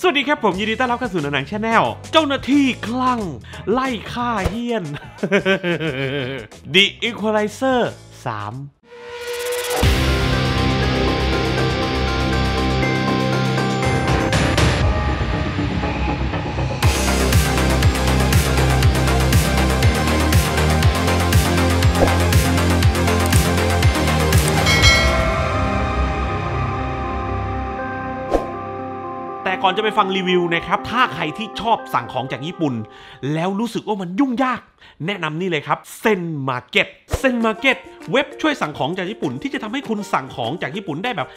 สวัสดีครับผมยินดีต้อนรับเข้าสู่หนังชาแนลเจ้าหน้าที่คลั่งไล่ฆ่าเฮี้ยน The Equalizer 3ก่อนจะไปฟังรีวิวนะครับ ถ้าใครที่ชอบสั่งของจากญี่ปุ่น แล้วรู้สึกว่ามันยุ่งยาก แนะนำนี่เลยครับเซนมาเก็ตเซนมาเก็ตเว็บช่วยสั่งของจากญี่ปุ่นที่จะทำให้คุณสั่งของจากญี่ปุ่นได้แบบ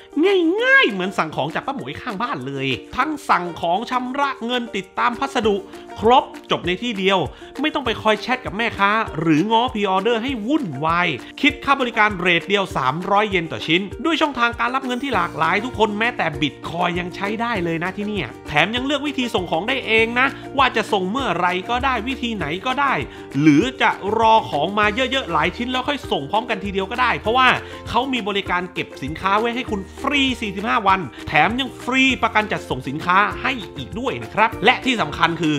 ง่ายๆ เหมือนสั่งของจากป้าหมวยข้างบ้านเลย ทั้งสั่งของชำระเงินติดตามพัสดุ ครบจบในที่เดียว ไม่ต้องไปคอยแชทกับแม่ค้าหรืองอพรีออเดอร์ให้วุ่นวายคิดค่าบริการเรทเดียว 300 เยนต่อชิ้น ด้วยช่องทางการรับเงินที่หลากหลายทุกคนแม้แต่บิตคอยยังใช้ได้เลยนะที่นี่ี่ยแถมยังเลือกวิธีส่งของได้เองนะ ว่าจะส่งเมื่อไรก็ได้วิธีไหนก็ได้ หรือจะรอของมาเยอะๆ หลายชิ้นแล้วค่อยส่งพร้อมกันทีเดียวก็ได้ เพราะว่าเขามีบริการเก็บสินค้าไว้ให้คุณฟรี 45 วัน แถมยังฟรีประกันจัดส่งสินค้าให้อีกด้วยนะครับ และที่สำคัญคือ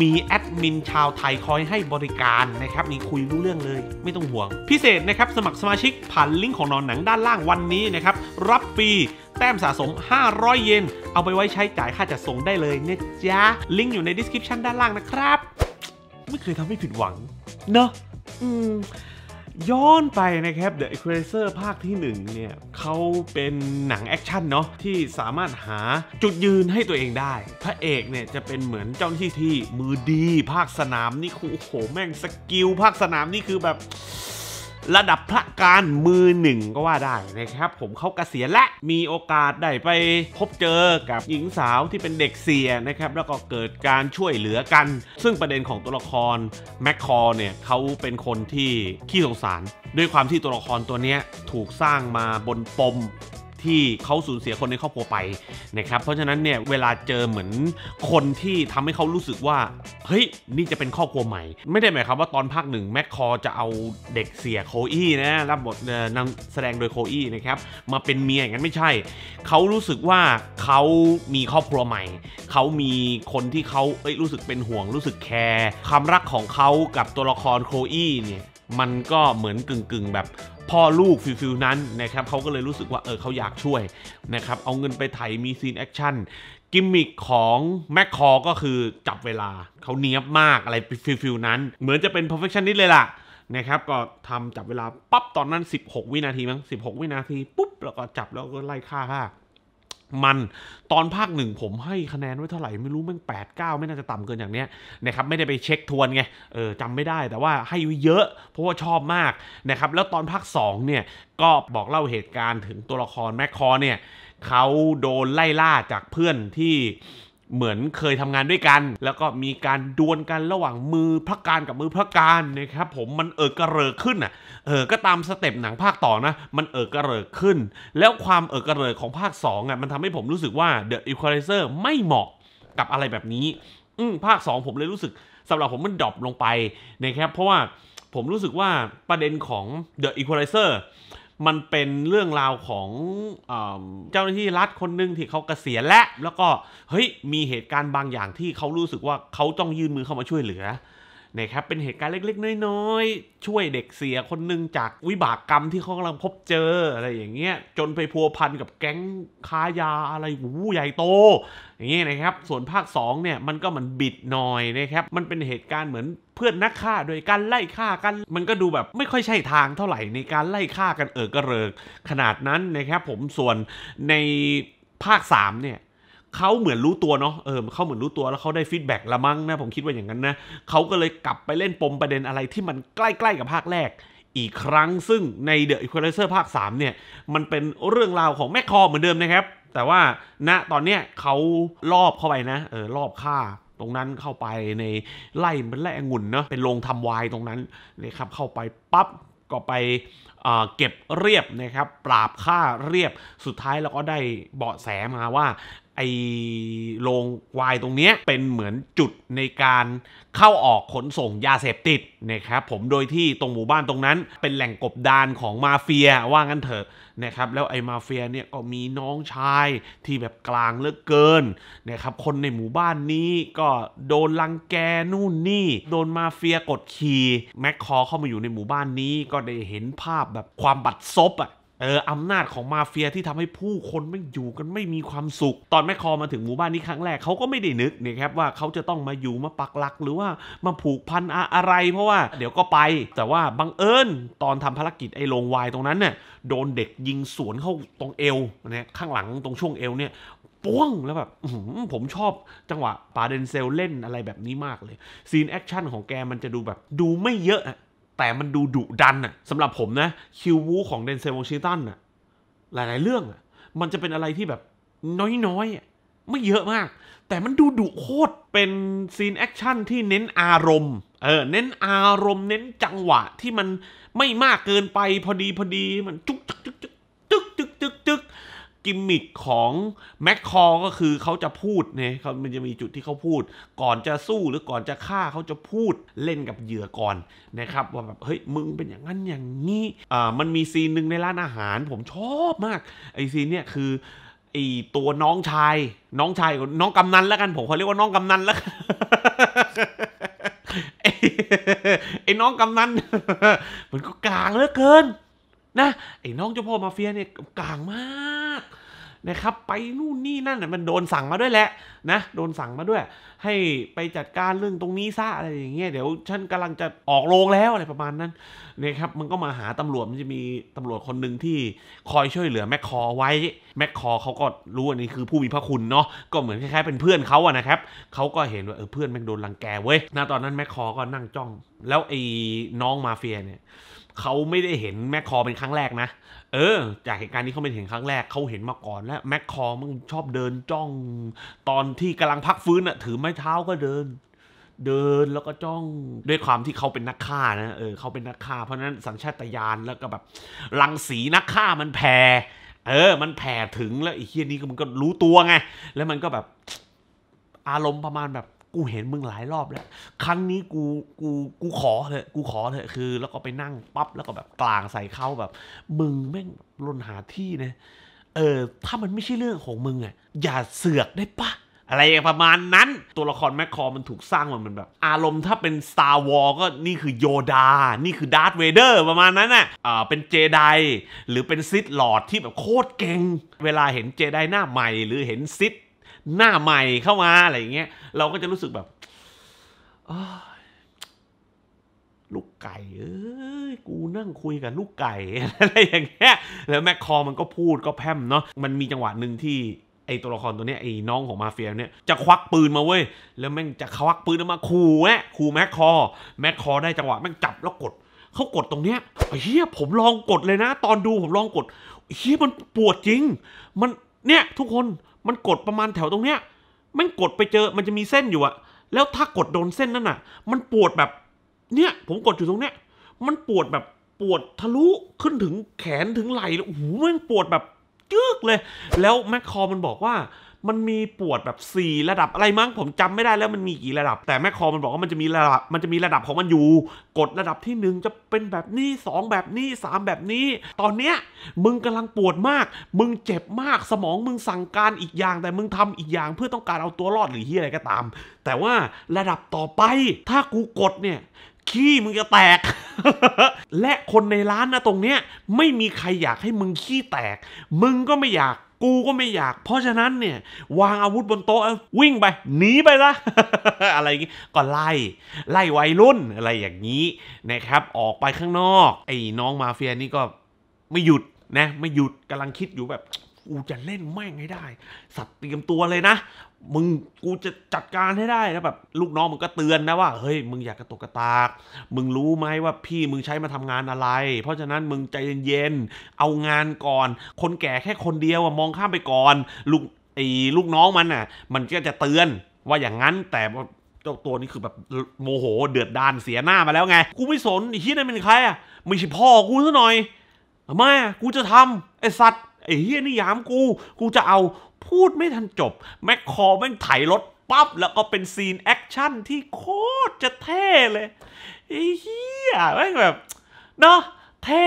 มีแอดมินชาวไทยคอยให้บริการนะครับนี่คุยรู้เรื่องเลยไม่ต้องห่วง พิเศษนะครับสมัครสมาชิกผ่านลิงก์ของนอนหนังด้านล่างวันนี้นะครับรับฟรีแต้มสะสม 500 เยน เอาไปไว้ใช้จ่ายค่าจัดส่งได้เลยเนี่ยจ้า ลิงก์อยู่ในดีสคริปชันด้านล่างนะครับ ไม่เคยทำให้ผิดหวัง เนอะอืม ย้อนไปนะครับ The Equalizer ภาคที่1เนี่ย เขาเป็นหนังแอคชั่นเนาะที่สามารถหาจุดยืนให้ตัวเองได้ พระเอกเนี่ย จะเป็นเหมือนเจ้าหน้าที่ที่มือดีภาคสนามนี่คือโอ้โห แม่งสกิลภาคสนามนี่คือแบบระดับพระการมือหนึ่งก็ว่าได้นะครับ ผมเขากเกษียณและ มีโอกาสได้ไปพบเจอกับหญิงสาวที่เป็นเด็กเสียนะครับ แล้วก็เกิดการช่วยเหลือกัน ซึ่งประเด็นของตัวละครแมคคอร์เนี่ยเขาเป็นคนที่ขี้สงสาร ด้วยความที่ตัวละครตัวนี้ถูกสร้างมาบนปมที่เขาสูญเสียคนในครอบครัวไปนะครับ เพราะฉะนั้นเนี่ยเวลาเจอเหมือนคนที่ทำให้เขารู้สึกว่า เฮ้ย นี่จะเป็นครอบครัวใหม่ ไม่ได้หมายความว่าตอนภาคหนึ่งแม็กคอจะเอาเด็กเสียโคอี้นะ รับบทนางแสดงโดยโคอี้นะครับ มาเป็นเมียอย่างนั้นไม่ใช่ เขารู้สึกว่าเขามีครอบครัวใหม่ เขามีคนที่เขาเอ้ย รู้สึกเป็นห่วง รู้สึกแคร์ ความรักของเขากับตัวละครโคอี้เนี่ยมันก็เหมือนกึ่งๆ แบบพ่อลูกฟิลฟินั้นนะครับเขาก็เลยรู้สึกว่าเออเขาอยากช่วยนะครับเอาเงินไปไถมีซีนแอคชั่นกิมมิคของ แมคคอก็คือจับเวลาเขาเนี้ยบมากอะไรฟิลฟินั้น เหมือนจะเป็น p e r f e c t i o n นิดเลยล่ะนะครับก็ทำจับเวลาปั๊บตอนนั้น 16 วินาทีมั้ง 16 วินาที ปุ๊บแล้วก็จับแล้วก็ไล่ฆ่าฆ่ามันตอนภาคหนึ่งผมให้คะแนนไว้เท่าไหร่ ไม่รู้แม่งแปดเก้าไม่น่าจะต่ำเกินอย่างเนี้ยนะครับไม่ได้ไปเช็คทวนไงเออจำไม่ได้แต่ว่าให้ไว้เยอะเพราะว่าชอบมากนะครับแล้วตอนภาคสองเนี่ยก็บอกเล่าเหตุการณ์ถึงตัวละครแมคคอเนี่ยเขาโดนไล่ล่าจากเพื่อนที่เหมือนเคยทำงานด้วยกัน แล้วก็มีการดวลกันระหว่างมือพระการกับมือพระการนะครับผมมันเออกระเริกขึ้นอ่ะเออก็ตามสเต็ปหนังภาคต่อนะมันเออกระเริกขึ้น แล้วความเออกระเริกของภาค2อ่ะมันทำให้ผมรู้สึกว่า The Equalizer ไม่เหมาะกับอะไรแบบนี้อืภาค 2 ผมเลยรู้สึก สำหรับผมมันดรอปลงไปนะครับเพราะว่าผมรู้สึกว่าประเด็นของ The Equalizer มันเป็นเรื่องราวของเจ้าหน้าที่รัฐคนหนึ่งที่เขาเกษียณแล้วแล้วก็เฮ้ยมีเหตุการณ์บางอย่างที่เขารู้สึกว่าเขาต้องยื่นมือเข้ามาช่วยเหลือนะครับเป็นเหตุการณ์เล็กๆ น้อยๆ ช่วยเด็กเสียคนหนึ่งจากวิบากกรรมที่เขากำลังพบเจออะไรอย่างเงี้ย จนไปพัวพันกับแก๊งค้ายาอะไรหูใหญ่โต อย่างเงี้ยนะครับ ส่วนภาค2เนี่ย มันก็เหมือนบิดหน่อยนะครับ มันเป็นเหตุการณ์เหมือนเพื่อนนักฆ่าโดยการไล่ฆ่ากัน มันก็ดูแบบไม่ค่อยใช่ทางเท่าไหร่ในการไล่ฆ่ากันเออกระเริกขนาดนั้นนะครับ ผมส่วนในภาค3เนี่ยเขาเหมือนรู้ตัวเนาะ เออเขาเหมือนรู้ตัวแล้วเขาได้ฟีดแบ็กละมั้งนะ ผมคิดว่าอย่างนั้นนะเขาก็เลยกลับไปเล่นปมประเด็นอะไรที่มันใกล้ ๆ กับภาคแรกอีกครั้ง ซึ่งในเดอะอีควอไลเซอร์ภาค 3 เนี่ย มันเป็นเรื่องราวของแม่คอเหมือนเดิมนะครับ แต่ว่าณนะตอนเนี้ยเขาลอบเข้าไปนะ เออลอบฆ่า ตรงนั้นเข้าไปในไล่มันไล่องุ่นเนาะเป็นโรงทำวายตรงนั้นนะครับ เข้าไปปั๊บก็ไปเก็บเรียบนะครับ ปราบฆ่าเรียบ สุดท้ายเราก็ได้เบาะแสมาว่าไอ้โรงวายตรงเนี้ยเป็นเหมือนจุดในการเข้าออกขนส่งยาเสพติดนะครับผมโดยที่ตรงหมู่บ้านตรงนั้นเป็นแหล่งกบดานของมาเฟียว่า งั้นเถอะนะครับแล้วไอ้มาเฟียเนี่ยก็มีน้องชายที่แบบกลางเลือกเกินนะครับคนในหมู่บ้านนี้ก็โดนลังแกนู่นนี่ โดนมาเฟียกดขี่แม็กคอเข้ามาอยู่ในหมู่บ้านนี้ก็ได้เห็นภาพแบบความบัดซบอะเอออำนาจของมาเฟียที่ทำให้ผู้คนไม่อยู่กันไม่มีความสุข ตอนแม่คอมาถึงหมู่บ้านนี้ครั้งแรกเขาก็ไม่ได้นึกนะครับว่าเขาจะต้องมาอยู่มาปักหลักหรือว่ามาผูกพันอะไร เพราะว่า เดี๋ยวก็ไป แต่ว่าบังเอิญตอนทำภารกิจไอ้โรงวายตรงนั้นเนี่ยโดนเด็กยิงสวนเข้าตรงเอวเนี่ยข้างหลังตรงช่วงเอวเนี่ยป้วงแล้วแบบผมชอบจังหวะปาเดนเซลเล่นอะไรแบบนี้มากเลยซีนแอคชั่นของแกมันจะดูแบบดูไม่เยอะแต่มันดูดุดันอะสำหรับผมนะคิววู ของเดนเซลวอชิงตันอะหลายๆเรื่องอะมันจะเป็นอะไรที่แบบน้อยๆไม่เยอะมาก แต่มันดูดุโคตรเป็นซีนแอคชั่นที่เน้นอารมณ์เออเน้นอารมณ์เน้นจังหวะที่มันไม่มากเกินไปพอดีพอดีมัน จุกจุกจุกกิมมิคของแม็กคอก็คือเขาจะพูดเนี่ยเขามันจะมีจุดที่เขาพูด ก่อนจะสู้หรือก่อนจะฆ่าเขาจะพูดเล่นกับเหยื่อก่อนนะครับว่าแบบเฮ้ยมึงเป็นอย่างนั้นอย่างนี้อ่ามันมีซีนหนึ่งในร้านอาหาร ผมชอบมาก ไอซีนเนี่ยคือไอตัวน้องชายน้องชายน้องกำนันแล้วกันผมเขาเรียกว่าน้องกำนันแล้วไอ้น้องกำนันมันก็กลางเหลือเกินนะไอ้น้องเจ้าพ่อมาเฟียเนี่ยกลางมากนะครับไปนู่นนี่นั่นมันโดนสั่งมาด้วยแหละนะ โดนสั่งมาด้วย ให้ไปจัดการเรื่องตรงนี้ซะอะไรอย่างเงี้ยเดี๋ยวฉันกำลังจะออกโรงแล้วอะไรประมาณนั้นนะครับมันก็มาหาตำรวจมันจะมีตำรวจคนหนึ่งที่คอยช่วยเหลือแมคคอไว้แมคคอเขาก็รู้อันนี้คือผู้มีพระคุณเนาะก็เหมือนคล้ายๆ เป็นเพื่อนเขาอะนะครับเขาก็เห็นว่าเออเพื่อนแม่งโดนรังแกเว้ยะตอนนั้นแมคคอก็นั่งจ้อง แล้วไอ้น้องมาเฟียเนี่ยเขาไม่ได้เห็นแม็กคอเป็นครั้งแรกนะ เออ จากเหตุการณ์นี้เขาไม่เห็นครั้งแรก เขาเห็นมาก่อนแล้วแม็กคอมึงชอบเดินจ้อง ตอนที่กำลังพักฟื้นอะถือไม้เท้าก็เดิน เดินแล้วก็จ้องด้วยความที่เขาเป็นนักฆ่านะ เออ เขาเป็นนักฆ่าเพราะนั้นสัญชาตญาณแล้วก็แบบรังสีนักฆ่ามันแผ่เออ มันแผ่ถึงแล้วไอ้เฮียนี้มันก็รู้ตัวไง แล้วมันก็แบบอารมณ์ประมาณแบบกูเห็นมึงหลายรอบแล้วครั้งนี้กูกูกูขอเถอะกูขอเถอะคือแล้วก็ไปนั่ง ปั๊บแล้วก็แบบกลางใส่เข้าแบบ มึงแม่งลนหาที่นะเออถ้ามันไม่ใช่เรื่องของมึงอ่ะอย่าเสือกได้ปะอะไรประมาณนั้นตัวละครแมคคอมันถูกสร้างมามันแบบ อารมณ์ถ้าเป็น Star War ก็นี่คือโยดา นี่คือดาร์ธเวเดอร์ประมาณนั้นน่ะอ่าเป็นเจไดหรือเป็นซิดหลอดที่แบบโคตรเก่งเวลาเห็นเจไดหน้าใหม่ หรือเห็นซิดหน้าใหม่เข้ามาอะไรอย่างเงี้ย เราก็จะรู้สึกแบบลูกไก่ เอ้ยกูนั่งคุยกับลูกไก่อะไรอย่างเงี้ยแล้วแม็คอมันก็พูดก็แพมเนาะมันมีจังหวะหนึ่งที่ไอตัวละครตัวนี้ ไอ้น้องของมาเฟียเนี่ย จะควักปืนมาเว้ยแล้วแม่งจะควักปืนมาขู่แะขู่แม็กคอ แม็กคอได้จังหวะแม่งจับแล้วกดเขากดตรงเนี้ยเฮียผมลองกดเลยนะ ตอนดูผมลองกดเฮียมันปวดจริง มันเนี่ยทุกคนมันกดประมาณแถวตรงเนี้ยมันกดไปเจอมันจะมีเส้นอยู่อะแล้วถ้ากดโดนเส้นนั่นอะมันปวดแบบ เนี่ย ผมกดอยู่ตรงเนี้ย มันปวดแบบปวดทะลุขึ้นถึงแขนถึงไหล่โอ้โหมันปวดแบบ จึ๊กเลย แล้วแมคคอมันบอกว่ามันมีปวดแบบ 4 ระดับอะไรมั้งผมจำไม่ได้แล้วมันมีกี่ระดับ แต่แม่คอมันบอกว่ามันจะมีระดับมันจะมีระดับของมันอยู่ กดระดับที่1จะเป็นแบบนี้ 2 แบบนี้ 3 แบบนี้ ตอนเนี้ยมึงกำลังปวดมาก มึงเจ็บมากสมองมึงสั่งการอีกอย่างแต่มึงทำอีกอย่างเพื่อต้องการเอาตัวรอดหรือเฮียอะไรก็ตาม แต่ว่าระดับต่อไปถ้ากูกดเนี่ยขี้มึงจะแตก และคนในร้านนะตรงเนี้ยไม่มีใครอยากให้มึงขี้แตก มึงก็ไม่อยากกูก็ไม่อยากเพราะฉะนั้นเนี่ย วางอาวุธบนโต๊ะวิ่งไปหนีไปละอะไรอย่างงี้ก็ไล่ ไล่วัยรุ่นอะไรอย่างนี้นะครับ ออกไปข้างนอก ไอ้น้องมาเฟียนี่ก็ไม่หยุดนะไม่หยุดกำลังคิดอยู่แบบกูจะเล่นแม่งให้ได้ สัตว์เตรียมตัวเลยนะมึงกูจะจัดการให้ได้นะแบบ ลูกน้องมึงก็เตือนนะว่า เฮ้ย มึงอยากกระตุกกระตาก มึงรู้ไหมว่าพี่มึงใช้มาทำงานอะไร เพราะฉะนั้นมึงใจเย็นๆเอางานก่อน คนแก่แค่คนเดียวมองข้ามไปก่อน ลูกไอ้ลูกน้องมันน่ะมันก็จะเตือนว่าอย่างนั้นแต่เจ้าตัวนี้คือแบบโมโหเดือดดานเสียหน้ามาแล้วไง กูไม่สนไอ้เฮียนั่นเป็นใครอ่ะไม่ใช่พ่อ กูซะหน่อยไม่กูจะทำไอ้สัตว์ไอ้เฮียนี่ยามกู กูจะเอาพูดไม่ทันจบ แม็กคอแม่งไถรถปั๊บ แล้วก็เป็นซีนแอคชั่นที่โคตรจะเท่เลยไอ้เหี้ยแม่งแบบเนาะเท่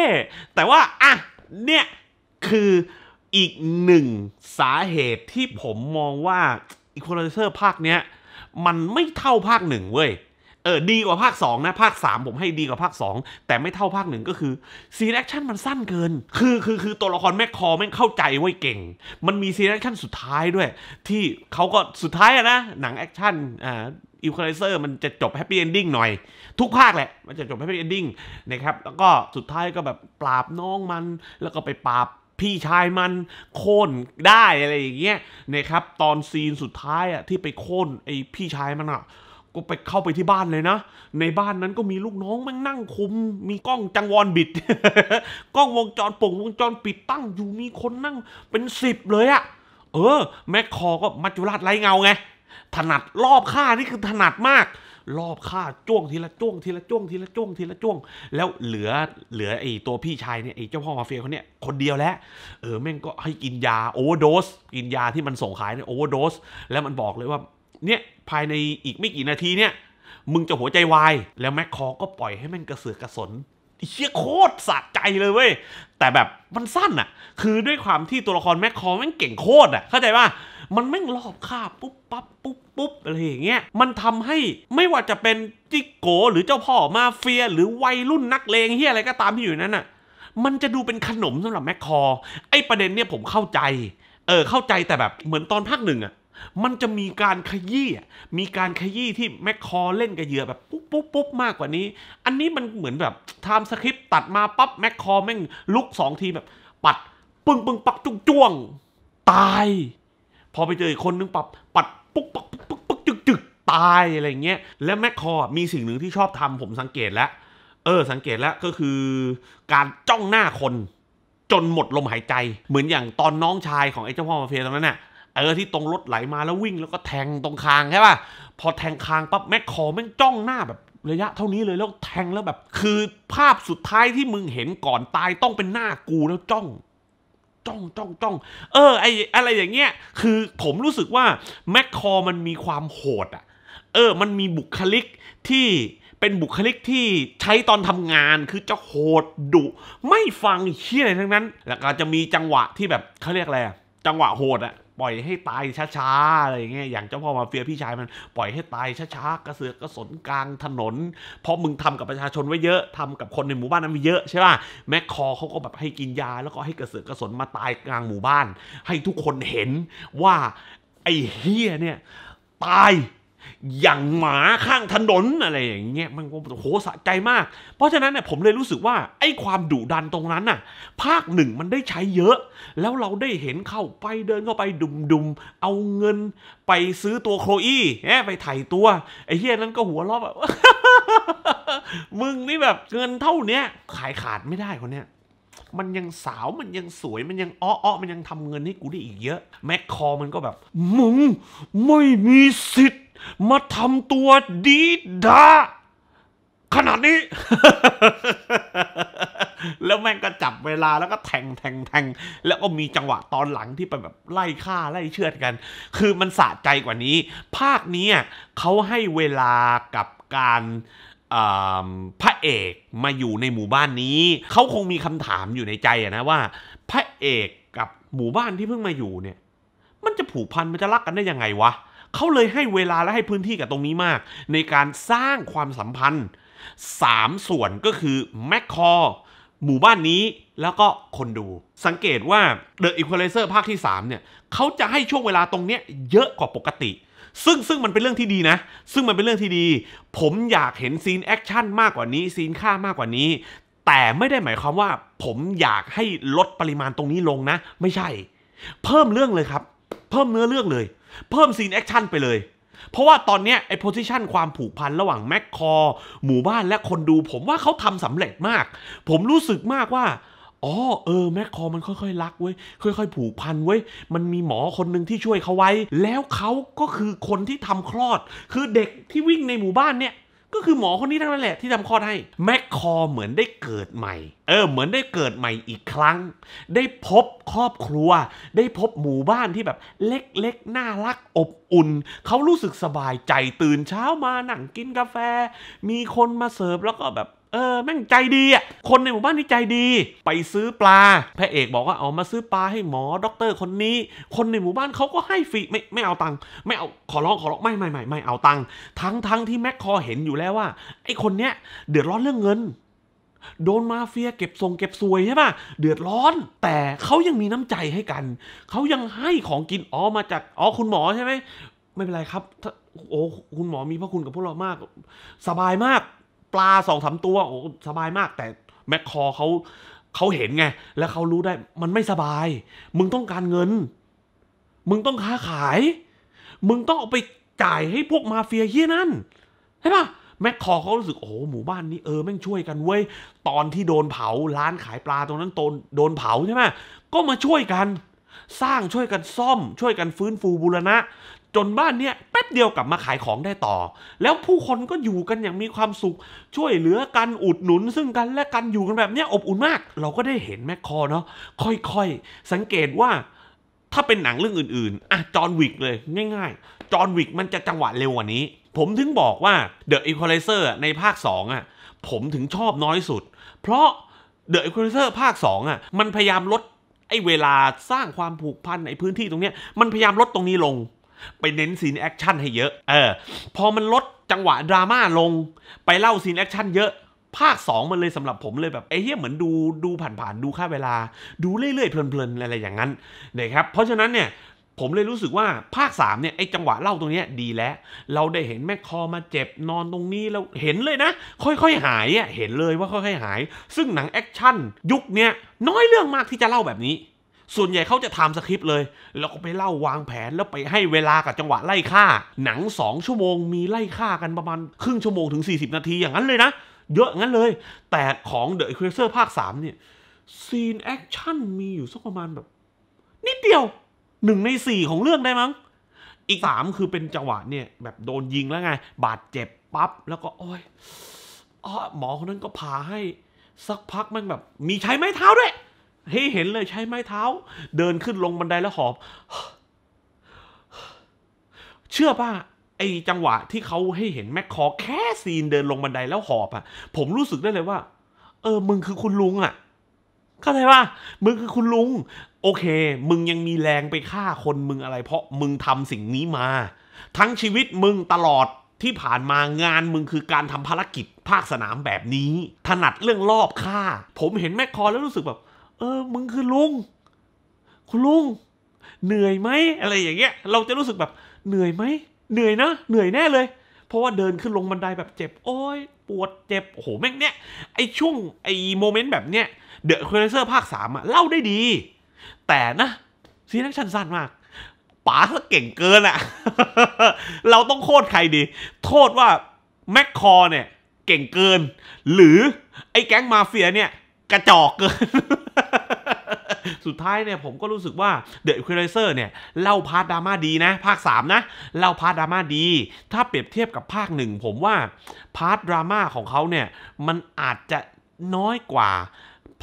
แต่ว่า อ่ะ เนี่ย คืออีกหนึ่งสาเหตุที่ผมมองว่าอีควอไลเซอร์ภาคเนี้ย มันไม่เท่าภาคหนึ่งเว้ยเออดีกว่าภาค 2 นะภาค 3 ผมให้ดีกว่าภาค 2 แต่ไม่เท่าภาคหนึ่งก็คือซีนแอคชั่นมันสั้นเกิน คือ คือ คือตัวละครแม็กคอแม่งเข้าใจว่าเก่งมันมีซีนแอคชั่นสุดท้ายด้วย ที่เขาก็สุดท้ายอะนะหนังแอคชั่นอ่าอิวคาลิเซอร์มันจะจบแฮปปี้เอนดิ้งหน่อย ทุกภาคแหละ มันจะจบแฮปปี้เอนดิ้งนะครับแล้วก็สุดท้ายก็แบบปราบน้องมัน แล้วก็ไปปราบพี่ชายมันโค่นได้อะไรอย่างเงี้ยนะครับตอนซีนสุดท้ายอะที่ไปโค่นไอพี่ชายมันอะก็ไปเข้าไปที่บ้านเลยนะ ในบ้านนั้นก็มีลูกน้องแม่งนั่งคุม มีกล้องจังวรบิด กล้องวงจรปงวงจรปิดตั้งอยู่มีคนนั่งเป็นสิบเลยอะ เออแม็กคอก็มัจจุราชไรเงาไง ถนัดรอบฆ่า นี่คือถนัดมาก รอบฆ่า จ้วงทีละจ้วง ทีละจ้วง ทีละจ้วงทีละจ้วง แล้วเหลือเหลือไอ้ตัวพี่ชายเนี่ยไอ้เจ้าพ่อมาเฟียคนเนี้ยคนเดียวแล้วเออแม่งก็ให้กินยา โอเวอร์โดสกินยาที่มันส่งขายเนี่ยโอเวอร์โดสแล้วมันบอกเลยว่าเนี่ย ภายในอีกไม่กี่นาทีเนี่ย มึงจะหัวใจวาย แล้วแม็กคอก็ปล่อยให้มันกระเสือกกระสนเชี่ยโคตรสะใจเลยเว้ย แต่แบบ มันสั้นอะคือด้วยความที่ตัวละครแม็กคอมันเก่งโคตรอะเข้าใจป่ะ มันไม่รอบคาบปุ๊บปั๊บ ปุ๊บปุ๊บอะไรอย่างเงี้ยมันทำให้ไม่ว่าจะเป็น จิโก หรือเจ้าพ่อมาเฟีย หรือวัยรุ่นนักเลงเฮียอะไรก็ตามที่อยู่นั้นอะมันจะดูเป็นขนมสำหรับแม็กคอ ไอประเด็นเนี่ยผมเข้าใจเออเข้าใจแต่แบบเหมือนตอนภาคหนึ่งอะมันจะมีการขยี้ มีการขยี้ที่แมคคอเล่นกับเหยื่อแบบปุ๊บปุ๊บปุ๊บมากกว่านี้ อันนี้มันเหมือนแบบไทม์สคริปต์ตัดมาปั๊บแมคคอแม่งลุกสองทีแบบ ปัด ปึ้งปึ้งปักจุ้งจ้วงตาย พอไปเจออีกคนนึงปับปัด ปุ๊บปักปุ๊บปุ๊บปุ๊บจึกจึกตายอะไรเงี้ย และแมคคอมีสิ่งหนึ่งที่ชอบทำผมสังเกตแล้ว เออสังเกตแล้วก็คือ การจ้องหน้าคนจนหมดลมหายใจ เหมือนอย่างตอนน้องชายของไอ้เจ้าพ่อมาเฟียตอนนั้นน่ะเออที่ตรงรถไหลมาแล้ววิ่งแล้วก็แทงตรงคางใช่ป่ะพอแทงคางปั๊บแม็กคอแม่งจ้องหน้าแบบระยะเท่านี้เลยแล้วแทงแล้วแบบ คือภาพสุดท้ายที่มึงเห็นก่อนตายต้องเป็นหน้ากูแล้วจ้อง จ้องจ้องจ้องเออไออะไรอย่างเงี้ย คือผมรู้สึกว่าแม็กคอมันมีความโหดอะ่ะ เออ มันมีบุคลิกที่เป็นบุคลิกที่ใช้ตอนทำงานคือจะโหดดุไม่ฟังเชี่ยอะไรทั้งนั้น แล้วก็จะมีจังหวะที่แบบเขาเรียกอะไรจังหวะโหดอะปล่อยให้ตายช้าๆอะไรอย่างเงี้ยอย่างเจ้าพ่อมาเฟียพี่ชายมัน ปล่อยให้ตายช้าๆ กระเสือกกระสนกลางถนน เพราะมึงทำกับประชาชนไว้เยอะ ทำกับคนในหมู่บ้านนั้นไว้เยอะใช่ป่ะแม็กคอเขาก็แบบให้กินยา แล้วก็ให้กระเสือกกระสนมาตายกลางหมู่บ้าน ให้ทุกคนเห็นว่าไอ้เฮียเนี่ยตายอย่างหมาข้างถนนอะไรอย่างเงี้ยมันโอ้โหสะใจมาก เพราะฉะนั้นเนี่ยผมเลยรู้สึกว่าไอ้ความดุดันตรงนั้นน่ะภาคหนึ่งมันได้ใช้เยอะ แล้วเราได้เห็นเข้าไปเดินเข้าไปดุมดุมเอาเงินไปซื้อตัวโคอี้แอบไปไถ่ตัวไอ้เฮียนั้นก็หัวเราะแบบมึงนี่แบบเงินเท่าเนี้ยขายขาดไม่ได้คนเนี้ยมันยังสาวมันยังสวยมันยังอ้ออมันยังทำเงินให้กูได้อีกเยอะ แม็กคอมันก็แบบ มึงไม่มีสิทธิมาทำตัวดีดาขนาดนี้ แล้วแม่งก็จับเวลาแล้วก็แทงแทงแทงแล้วก็มีจังหวะตอนหลังที่ไปแบบไล่ฆ่าไล่เชือดกัน คือมันสะใจกว่านี้ ภาคนี้ เขาให้เวลากับการพระเอกมาอยู่ในหมู่บ้านนี้เขาคงมีคำถามอยู่ในใจนะว่า พระเอกกับหมู่บ้านที่เพิ่งมาอยู่เนี่ย มันจะผูกพันมันจะรักกันได้ยังไงวะเขาเลยให้เวลาและให้พื้นที่กับตรงนี้มาก ในการสร้างความสัมพันธ์ 3 ส่วนก็คือแมคคอร์หมู่บ้านนี้แล้วก็คนดู สังเกตว่า The Equalizer ภาคที่ 3เนี่ยเขาจะให้ช่วงเวลาตรงเนี้ยเยอะกว่าปกติ ซึ่งซึ่งมันเป็นเรื่องที่ดีนะ ซึ่งมันเป็นเรื่องที่ดี ผมอยากเห็นซีนแอคชั่นมากกว่านี้ซีนฆ่ามากกว่านี้ แต่ไม่ได้หมายความว่า ผมอยากให้ลดปริมาณตรงนี้ลงนะ ไม่ใช่ เพิ่มเรื่องเลยครับ เพิ่มเนื้อเรื่องเลยเพิ่มซีนแอคชั่นไปเลย เพราะว่าตอนเนี้ยไอ้โพสิชันความผูกพันระหว่างแม็กคอหมู่บ้านและคนดู ผมว่าเขาทำสำเร็จมาก ผมรู้สึกมากว่า อ๋อ เออ แม็กคอมันค่อย ๆ รักเว้ย ค่อย ๆ ผูกพันเว้ย มันมีหมอคนหนึ่งที่ช่วยเขาไว้ แล้วเขาก็คือคนที่ทำคลอด คือเด็กที่วิ่งในหมู่บ้านเนี่ยก็คือหมอคนนี้ทั้งนั้นแหละ ที่ทำคลอดให้ แม็กคอเหมือนได้เกิดใหม่ เออเหมือนได้เกิดใหม่อีกครั้ง ได้พบครอบครัว ได้พบหมู่บ้านที่แบบเล็ก ๆ น่ารักอบอุ่น เขารู้สึกสบายใจตื่นเช้ามาหนังกินกาแฟ มีคนมาเสิร์ฟแล้วก็แบบเออแม่งใจดีอ่ะคนในหมู่บ้านที่ใจดี ไปซื้อปลาพระเอกบอกว่าเอามาซื้อปลาให้หมอด็อกเตอร์คนนี้ คนในหมู่บ้านเขาก็ให้ฟรีไม่ไม่เอาตังค์ไม่เอาขอร้องขอร้องไม่ไม่ไม่ไม่เอาตังค์ทั้งทั้งที่แม็กคอเห็นอยู่แล้วว่า ไอคนเนี้ยเดือดร้อนเรื่องเงิน โดนมาเฟียเก็บทรงเก็บซวย ใช่ป่ะเดือดร้อน แต่เขายังมีน้ำใจให้กัน เขายังให้ของกินอ๋อมาจากอ๋อคุณหมอใช่ไหม ไม่เป็นไรครับ โอ้คุณหมอมีพระคุณกับพวกเรามาก สบายมากปลาสองสามตัวโอ้สบายมากแต่แมคคอเขาเขาเห็นไงแล้วเขารู้ได้ มันไม่สบาย มึงต้องการเงิน มึงต้องค้าขาย มึงต้องเอาไปจ่ายให้พวกมาเฟียเฮียนั่นใช่ปะแม็กคอเขารู้สึกโอ้โหหมู่บ้านนี้ เออแม่งช่วยกันเว้ยตอนที่โดนเผาร้านขายปลาตรงนั้นโดนโดนเผาใช่ไหมก็มาช่วยกันสร้างช่วยกันซ่อมช่วยกันฟื้นฟูบูรณะ จนบ้านเนี้ยแป๊บเดียวกลับมาขายของได้ต่อ แล้วผู้คนก็อยู่กันอย่างมีความสุข ช่วยเหลือกันอุดหนุนซึ่งกันและกันอยู่กันแบบเนี้ยอบอุ่นมาก เราก็ได้เห็นแมคคอเนาะค่อยๆ สังเกตว่าถ้าเป็นหนังเรื่องอื่นๆอ่ะจอห์นวิกเลยง่ายๆจอห์นวิกมันจะจังหวะเร็วกว่านี้ผมถึงบอกว่าเดอะอีควอไลเซอร์ในภาค2อ่ะผมถึงชอบน้อยสุด เพราะเดอะอีควอไลเซอร์ภาค2อ่ะมันพยายามลดไอ้เวลาสร้างความผูกพัน ในพื้นที่ตรงเนี้ยมันพยายามลดตรงนี้ลง ไปเน้นซีนแอคชั่นให้เยอะ เออพอมันลดจังหวะดราม่าลงไปเล่าซีนแอคชั่นเยอะ ภาค 2 มันเลยสำหรับผมเลย แบบไอ้เหี้ยเหมือนดู ดูผ่านๆดูค่าเวลา ดูเรื่อยๆ เพลินๆ อะไรอย่างนั้นนะครับเพราะฉะนั้นเนี่ยผมเลยรู้สึกว่าภาค3เนี่ยไอ้จังหวะเล่าตรงนี้ดีแล้ว เราได้เห็นแม่คอมาเจ็บนอนตรงนี้เราเห็นเลยนะ ค่อยๆหายอ่ะเห็นเลยว่าค่อยๆหาย ซึ่งหนังแอคชั่นยุคเนี้ยน้อยเรื่องมากที่จะเล่าแบบนี้ส่วนใหญ่เขาจะทำสคริปต์เลยแล้วก็ไปเล่าวางแผนแล้วไปให้เวลากับจังหวะไล่ฆ่า หนัง2ชั่วโมงมีไล่ฆ่ากันประมาณครึ่งชั่วโมงถึง40นาทีอย่างนั้นเลยนะเยอะงั้นเลย แต่ของเดอะคร c เซอร์ภาค3เนี่ยซีนแอคชั่นมีอยู่สักประมาณแบบ นิดเดียวหนึ่งในสี่ของเรื่องได้มั้ง อีกสามคือเป็นจังหวะเนี่ยแบบโดนยิงแล้วไงบาดเจ็บ ปั๊บ แล้วก็โอ้ยอ๋อหมอคนนั้นก็ พาให้สักพักมันแบบ มีใช้ไม้เท้าด้วย ให้เห็นเลยใช้ไม้เท้า เดินขึ้นลงบันไดแล้วหอบ เชื่อป่ะ ไอจังหวะที่เขาให้เห็นแม็กคอแค่ซีนเดินลงบันไดแล้วหอบอะผมรู้สึกได้เลยว่า เออ มึงคือคุณลุงอ่ะข้าใจว่ามึงคือคุณลุง โอเค มึงยังมีแรงไปฆ่าคนมึงอะไร เพราะมึงทำสิ่งนี้มา ทั้งชีวิตมึงตลอดที่ผ่านมางานมึงคือการทำภารกิจภาคสนามแบบนี้ ถนัดเรื่องรอบฆ่า ผมเห็นแม่คอแล้วรู้สึกแบบ เออ มึงคือลุงคุณลุงเหนื่อยไหมอะไรอย่างเงี้ยเราจะรู้สึกแบบ เหนื่อยไหมเหนื่อยนะเหนื่อยแน่เลย เพราะว่าเดินขึ้นลงบันไดแบบเจ็บโอ้ยปวดเจ็บโอ้โหแม่งเนี้ยไอช่วงไอโมเมนต์แบบเนี้ยเดอะคอเลเซอร์ภาคสามอะเล่าได้ดี แต่นะ ซีนักชันสั้นมากป๋าขาเก่งเกินอะเราต้องโทษใครดี โทษว่า แม็กคอเนี่ย เก่งเกิน หรือไอ้แก๊งมาเฟียเนี่ย กระจอกเกิน สุดท้ายเนี่ย ผมก็รู้สึกว่าเดอะคิวเลเซอร์เนี่ย เล่าพาร์ทดราม่าดีนะ ภาค 3 นะ เล่าพาร์ทดราม่าดี ถ้าเปรียบเทียบกับภาคหนึ่งผมว่าพาร์ทดราม่าของเขาเนี่ยมันอาจจะน้อยกว่า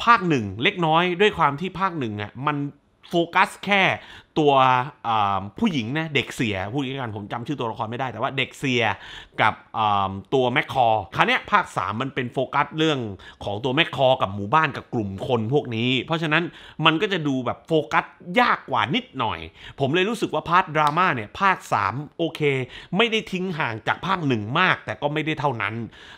ภาคหนึ่งเล็กน้อยด้วยความที่ภาคหนึ่งอ่ะมันโฟกัสแค่ตัวผู้หญิงนะเด็กเสียผู้หญิงกันผมจำชื่อตัวละครไม่ได้แต่ว่าเด็กเสียกับตัวแมคคอครั้นี้ภาค 3 มันเป็นโฟกัสเรื่องของตัวแมคคอกับหมู่บ้านกับกลุ่มคนพวกนี้ เพราะฉะนั้นมันก็จะดูแบบโฟกัส ยากกว่านิดหน่อย ผมเลยรู้สึกว่าพาร์ทดราม่าเนี่ย ภาค 3 โอเค ไม่ได้ทิ้งห่างจากภาคหนึ่งมากแต่ก็ไม่ได้เท่านั้น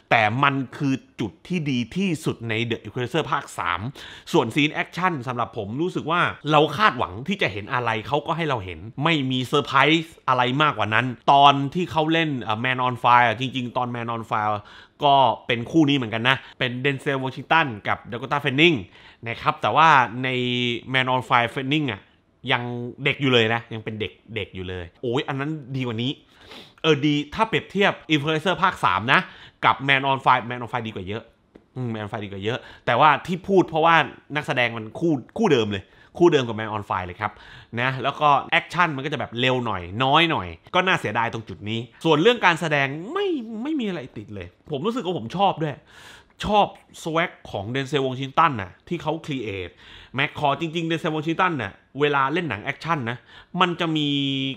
แต่มันคือจุดที่ดีที่สุดในเดอะ e ควอเ i อร์ภาค3 ส่วนซีนแอคชั่นสำหรับผมรู้สึกว่าเราคาดหวังที่จะเห็นอะไรเขาก็ให้เราเห็นไม่มีเซอร์ไพรส์อะไรมากกว่านั้น ตอนที่เขาเล่นแมนออนไฟจริงๆ ตอนแมนออนไฟก็เป็นคู่นี้เหมือนกันนะ เป็นเดนเซลวอชิงตันกับดากต้าเฟนนิงนะครับ แต่ว่าในแมนออนไฟเฟนนิงอ่ะยังเด็กอยู่เลยนะ ยังเป็นเด็กเด็กอยู่เลย โอ้ยอันนั้นดีกว่านี้ เออดีถ้าเปรียบเทียบอินฟลูเอนเซอร์ภาค 3 นะ กับแมนออนไฟแมนออนไฟดีกว่าเยอะแมนไฟดีกว่าเยอะ แต่ว่าที่พูดเพราะว่านักแสดงมันคู่คู่เดิมเลยคู่เดิมกับแมนออนไฟเลยครับนะแล้วก็แอคชั่นมันก็จะแบบเร็วหน่อย น้อยหน่อย ก็น่าเสียดายตรงจุดนี้ ส่วนเรื่องการแสดงไม่ไม่มีอะไรติดเลย ผมรู้สึกว่าผมชอบด้วย ชอบสวักของเดนเซลวงชินตันน่ะที่เขาครีเอทแม็กคอจริงๆเดนเซลวงชินตันน่ะเวลาเล่นหนังแอคชั่นนะ มันจะมี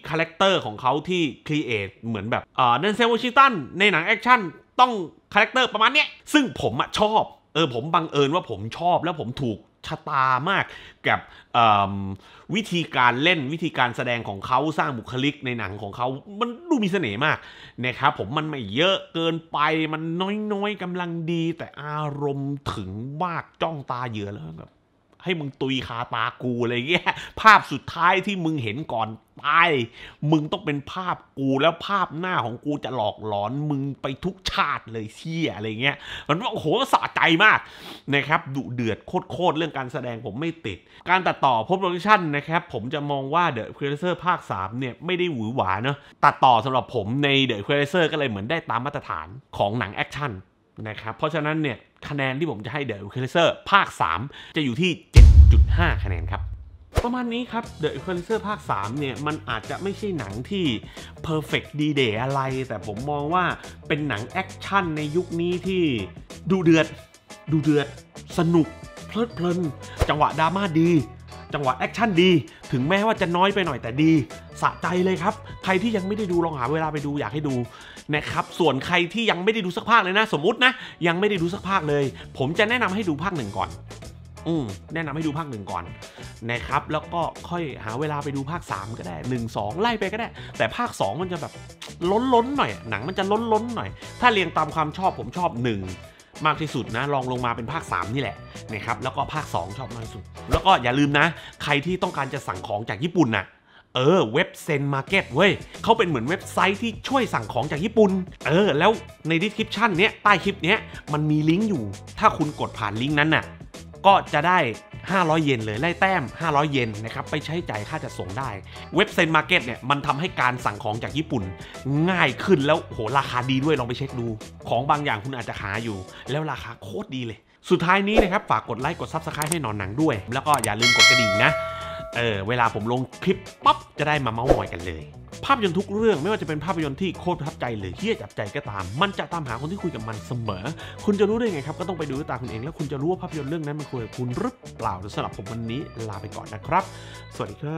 คาแรคเตอร์ของเขาที่ครีเอทเหมือนแบบเดนเซลวงชินตันในหนังแอคชั่นต้องคาแรคเตอร์ประมาณนี้ ซึ่งผมอะชอบ เออผมบังเอิญว่าผมชอบแล้วผมถูกชะตามากกับวิธีการเล่นวิธีการแสดงของเขาสร้างบุคลิกในหนังของเขา มันดูมีเสน่ห์มากนะครับผมมันไม่เยอะเกินไปมันน้อยๆกำลังดี แต่อารมณ์ถึงมากจ้องตาเยอะแล้วแบบให้มึงตุยคาตากูอะไรเงี้ย ภาพสุดท้ายที่มึงเห็นก่อนตายมึงต้องเป็นภาพกูแล้วภาพหน้าของกูจะหลอกหลอนมึงไปทุกชาติเลยเชี่ยอะไรเงี้ยมันโอ้โห สะใจมาก นะครับดุเดือดโคตรเรื่องการแสดงผมไม่ติด การตัดต่อพบโลเคชั่นนะครับผมจะมองว่าเดอะควีเลเซอร์ภาค3เนี่ยไม่ได้หวือหวาเนาะตัดต่อสำหรับผมในเดอะควีเลเซอร์ก็เลยเหมือนได้ตามมาตรฐานของหนังแอคชั่นนะครับเพราะฉะนั้นเนี่ยคะแนนที่ผมจะให้เดอะอิวเคลเซอร์ภาค 3 จะอยู่ที่ 7.5คะแนนครับ ประมาณนี้ครับ The e q u a l i z e r ภาค3เนี่ยมันอาจจะไม่ใช่หนังที่ perfect d day อะไร แต่ผมมองว่าเป็นหนังแอคชั่นในยุคนี้ที่ดูเดือด ดูเดือดสนุกเพลิดเพลินจังหวะดราม่าดี จังหวะแอคชั่นดี ถึงแม้ว่าจะน้อยไปหน่อยแต่ดี สะใจเลยครับ ใครที่ยังไม่ได้ดูลองหาเวลาไปดูอยากให้ดูนะครับส่วนใครที่ยังไม่ได้ดูสักภาคเลยนะ สมมตินะ ยังไม่ได้ดูสักภาคเลย ผมจะแนะนำให้ดูภาคหนึ่งก่อนอืมแนะนำให้ดูภาคหนึ่งก่อนนะครับแล้วก็ค่อยหาเวลาไปดูภาค 3 ก็ได้1 2 ไล่ไปก็ได้ แต่ภาค 2 มันจะแบบล้นล้นหน่อย หนังมันจะล้นล้นหน่อย ถ้าเรียงตามความชอบผมชอบ 1 มากที่สุดนะลองลงมาเป็นภาค 3 นี่แหละนะครับแล้วก็ภาค 2 ชอบมากที่สุด แล้วก็อย่าลืมนะ ใครที่ต้องการจะสั่งของจากญี่ปุ่นนะเออเว็บเซนมาร์เก็ตเว้ยเขาเป็นเหมือนเว็บไซต์ที่ช่วยสั่งของจากญี่ปุ่นเออแล้วในดีสคริปชันเนี้ยใต้คลิปเนี้ยมันมีลิงก์อยู่ ถ้าคุณกดผ่านลิงก์นั้นน่ะก็จะได้ 500 เยนเลยไล่แต้ม 500 เยนนะครับ ไปใช้จ่ายค่าจัดส่งได้ เว็บเซนมาร์เก็ตเนี่ยมันทำให้การสั่งของจากญี่ปุ่นง่ายขึ้นแล้วโหราคาดีด้วย ลองไปเช็คดู ของบางอย่างคุณอาจจะหาอยู่ แล้วราคาโคตรดีเลย สุดท้ายนี้นะครับฝากกดไลค์กดซับสไคร b e ให้หนอนหนังด้วยแล้วก็อย่าลืมกดกระดิ่งนะเออเวลาผมลงคลิปปั๊บจะได้มาเมาส์มอยกันเลย ภาพยนตร์ทุกเรื่องไม่ว่าจะเป็นภาพยนตร์ที่โคตรประทับใจหรือเฮี้ยจับใจก็ตาม มันจะตามหาคนที่คุยกับมันเสมอ คุณจะรู้ได้ไงครับ ก็ต้องไปดูด้วยตาคุณเองแล้วคุณจะรู้ว่าภาพยนตร์เรื่องนั้นมันคุยกับคุณหรือเปล่าสำหรับผมวันนี้ลาไปก่อนนะครับ สวัสดีครับ